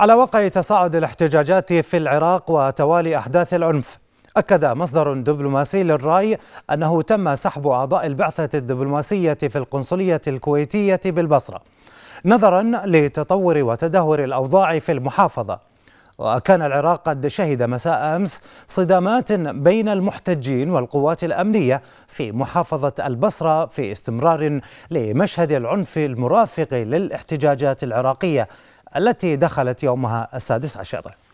على وقع تصاعد الاحتجاجات في العراق وتوالي أحداث العنف أكد مصدر دبلوماسي للرأي أنه تم سحب أعضاء البعثة الدبلوماسية في القنصلية الكويتية بالبصرة نظرا لتطور وتدهور الأوضاع في المحافظة وكان العراق قد شهد مساء أمس صدامات بين المحتجين والقوات الأمنية في محافظة البصرة في استمرار لمشهد العنف المرافق للاحتجاجات العراقية التي دخلت يومها السادس عشر